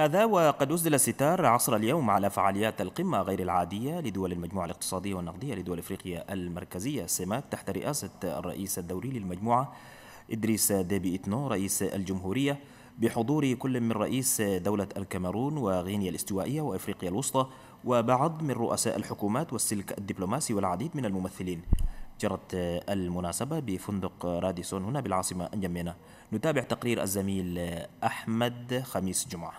هذا وقد أزل ستار عصر اليوم على فعاليات القمة غير العادية لدول المجموعة الاقتصادية والنقدية لدول إفريقيا المركزية سمات تحت رئاسة الرئيس الدوري للمجموعة إدريس ديبي إتنو رئيس الجمهورية بحضور كل من رئيس دولة الكاميرون وغينيا الاستوائية وإفريقيا الوسطى وبعض من رؤساء الحكومات والسلك الدبلوماسي والعديد من الممثلين جرت المناسبة بفندق راديسون هنا بالعاصمة أنجمينا نتابع تقرير الزميل أحمد خميس جمعة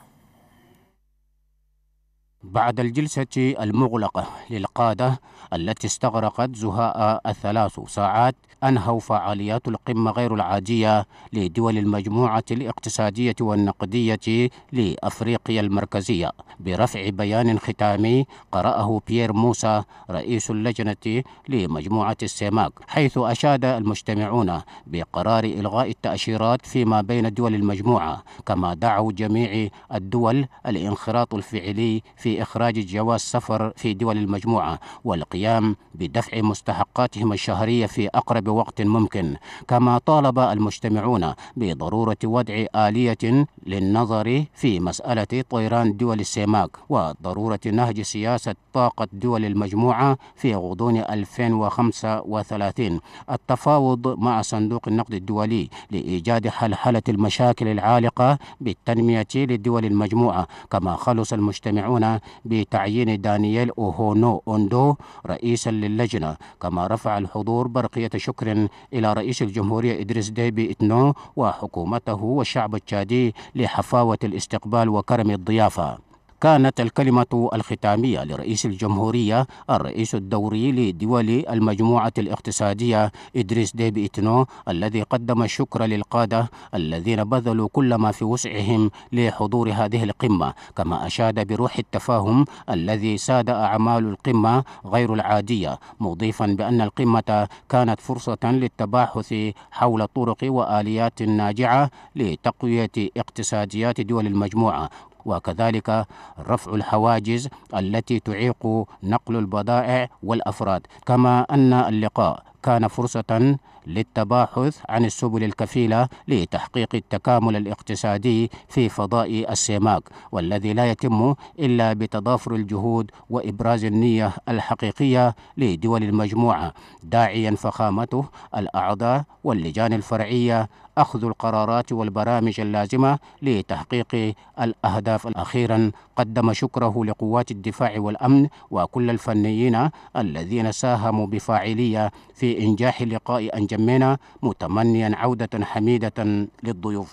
بعد الجلسة المغلقة للقادة التي استغرقت زهاء الثلاث ساعات أنهوا فعاليات القمة غير العادية لدول المجموعة الاقتصادية والنقدية لأفريقيا المركزية برفع بيان ختامي قرأه بيير موسى رئيس اللجنة لمجموعة السيماك حيث أشاد المجتمعون بقرار إلغاء التأشيرات فيما بين دول المجموعة كما دعوا جميع الدول الانخراط الفعلي في إخراج جواز سفر في دول المجموعة والقيام بدفع مستحقاتهم الشهرية في أقرب وقت ممكن كما طالب المجتمعون بضرورة وضع آلية للنظر في مسألة طيران دول السيماك وضرورة نهج سياسة طاقة دول المجموعة في غضون 2035 التفاوض مع صندوق النقد الدولي لإيجاد حلحلة المشاكل العالقة بالتنمية لدول المجموعة كما خلص المجتمعون بتعيين دانييل أوهونو أوندو رئيسا للجنة كما رفع الحضور برقية شكر إلى رئيس الجمهورية إدريس ديبي إتنو وحكومته والشعب التشادي لحفاوة الاستقبال وكرم الضيافة كانت الكلمة الختامية لرئيس الجمهورية الرئيس الدوري لدول المجموعة الاقتصادية إدريس ديبي إتنو الذي قدم الشكر للقادة الذين بذلوا كل ما في وسعهم لحضور هذه القمة كما أشاد بروح التفاهم الذي ساد أعمال القمة غير العادية مضيفا بأن القمة كانت فرصة للتباحث حول طرق وآليات ناجعة لتقوية اقتصاديات دول المجموعة وكذلك رفع الحواجز التي تعيق نقل البضائع والافراد كما ان اللقاء كان فرصه للتباحث عن السبل الكفيلة لتحقيق التكامل الاقتصادي في فضاء السيماك والذي لا يتم إلا بتضافر الجهود وإبراز النية الحقيقية لدول المجموعة داعيا فخامته الأعضاء واللجان الفرعية أخذ القرارات والبرامج اللازمة لتحقيق الأهداف أخيرا قدم شكره لقوات الدفاع والأمن وكل الفنيين الذين ساهموا بفاعلية في إنجاح لقاء أنجاز جمينة متمنيا عودة حميدة للضيوف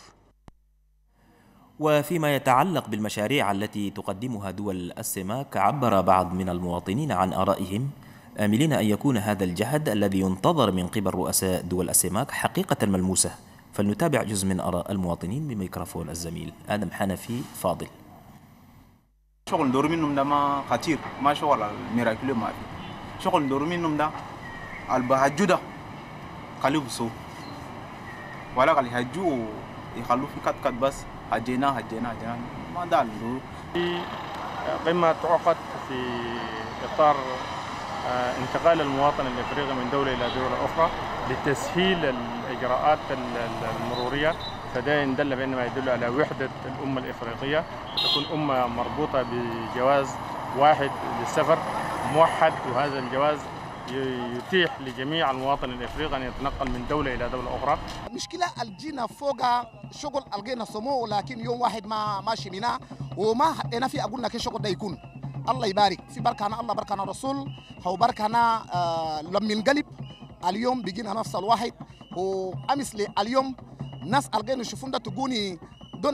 وفيما يتعلق بالمشاريع التي تقدمها دول السماك عبر بعض من المواطنين عن آرائهم آملين أن يكون هذا الجهد الذي ينتظر من قبل رؤساء دول السماك حقيقة ملموسة فلنتابع جزء من آراء المواطنين بميكروفون الزميل آدم حنفي فاضل شغل ندور منهم ده ما خطير ما شغل ميراكلي ما في شغل ندور منهم ده البهجوده خليه بسوق ولا قال هجو يخلو في كات كات بس هجينا هجينا هجينا ما دال قمة عقد في إطار آه، انتقال المواطن الافريقي من دوله الى دوله اخرى لتسهيل الاجراءات المروريه فده يدل بانما يدل على وحده الامه الافريقيه تكون امه مربوطه بجواز واحد للسفر موحد وهذا الجواز يتيح لجميع المواطن الافريقي ان يتنقل من دوله الى دوله اخرى. المشكله الجينا فوق شغل الجينا سمو لكن يوم واحد ما ماشي شميناه وما انا في اقول لك الشغل ده يكون الله يبارك في أنا الله أنا الرسول هو بركنا آه لما ينقلب اليوم بيجينا نفس الواحد وامس اليوم ناس الجينا يشوفون ده تقوني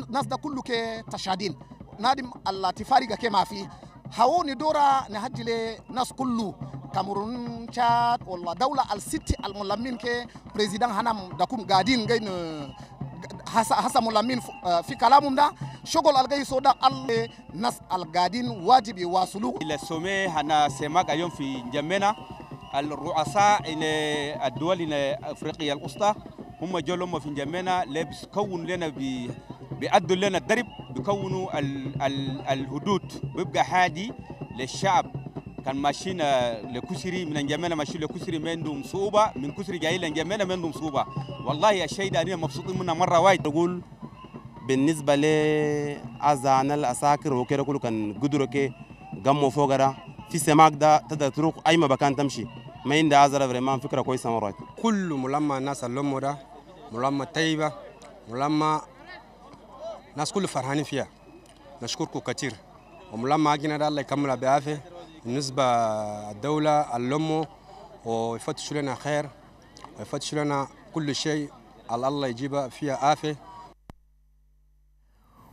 ناس ده كله كتشادين نادم الله تفارق كما فيه هاوني دورا نهجل ناس كله Cameroun, Chad, wala daula al siti al mulamin ke president hanam dakum gadin gain hasa hasa mulamin fi kalamum da shogol al gai soda al nas al gadin wajibi wasulu ila some hana sema gayon fi njamena الرؤساء الدول افريقيا الوسطى هم جو لهم في جمعنا لبس كون لنا بي بيأدوا لنا الدرب بيكونوا ال ال الهدود بيبقى هادي للشعب كان ماشيين لكسري من الجمال ماشيين لكسري ما عندهم صعوبة من كسري جايين للجمال ما عندهم صعوبة والله الشيء ده أنا مبسوطين منه مرة وايد أقول بالنسبة لأزعنا الأساكر وكده كله كان قدروا كي قموا فوق ده في سماك ده تقدر تروح أي مكان تمشي ما عندي عذرة فريمان فكرة كويسة مرات كل ملما الناس اللموا ده ملما طيبة ملما الناس كل فرحانين فيها نشكركم كتير وملما أجينا ده الله يكمل بعافية بالنسبه الدوله اللمه ويفتشوا لنا خير ويفتشوا لنا كل شيء الله يجيبها فيها آفة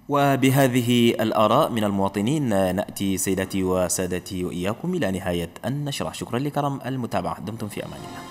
وبهذه الآراء من المواطنين نأتي سيداتي وسادتي وإياكم إلى نهاية النشرة شكرا لكرم المتابعة دمتم في أمان الله